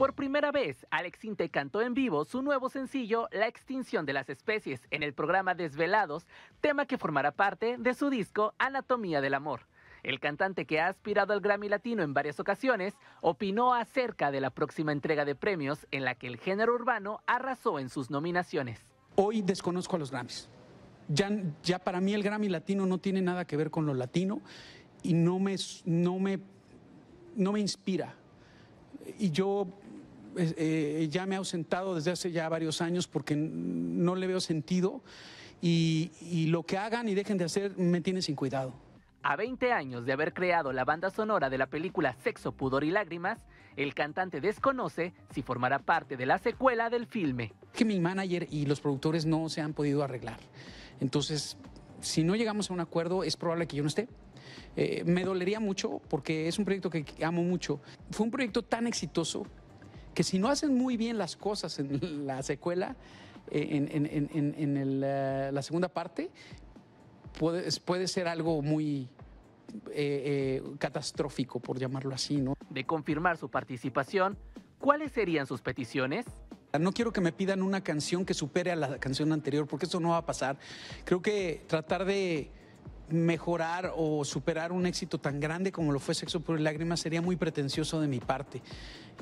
Por primera vez, Alex Inte cantó en vivo su nuevo sencillo La extinción de las especies en el programa Desvelados, tema que formará parte de su disco Anatomía del Amor. El cantante que ha aspirado al Grammy Latino en varias ocasiones opinó acerca de la próxima entrega de premios en la que el género urbano arrasó en sus nominaciones. Hoy desconozco a los Grammys. Ya, ya para mí el Grammy Latino no tiene nada que ver con lo latino y no me, no me, no me inspira y yo eh, ya me he ausentado desde hace ya varios años porque no le veo sentido y, y lo que hagan y dejen de hacer me tiene sin cuidado. A 20 años de haber creado la banda sonora de la película Sexo, Pudor y Lágrimas, el cantante desconoce si formará parte de la secuela del filme. Que mi manager y los productores no se han podido arreglar. Entonces, si no llegamos a un acuerdo, es probable que yo no esté. Eh, me dolería mucho porque es un proyecto que amo mucho. Fue un proyecto tan exitoso que si no hacen muy bien las cosas en la secuela, eh, en, eh, la segunda parte, puede, puede ser algo muy, catastrófico, por llamarlo así, ¿no? De confirmar su participación, ¿cuáles serían sus peticiones? No quiero que me pidan una canción que supere a la canción anterior, porque eso no va a pasar. Creo que tratar de mejorar o superar un éxito tan grande como lo fue Sexo por Lágrimas sería muy pretencioso de mi parte.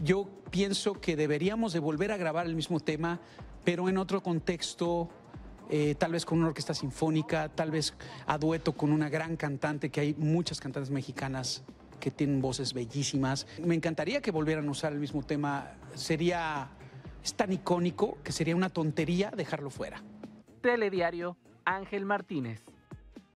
Yo pienso que deberíamos de volver a grabar el mismo tema, pero en otro contexto, eh, tal vez con una orquesta sinfónica, tal vez a dueto con una gran cantante, que hay muchas cantantes mexicanas que tienen voces bellísimas. Me encantaría que volvieran a usar el mismo tema. Sería es tan icónico que sería una tontería dejarlo fuera. Telediario Ángel Martínez.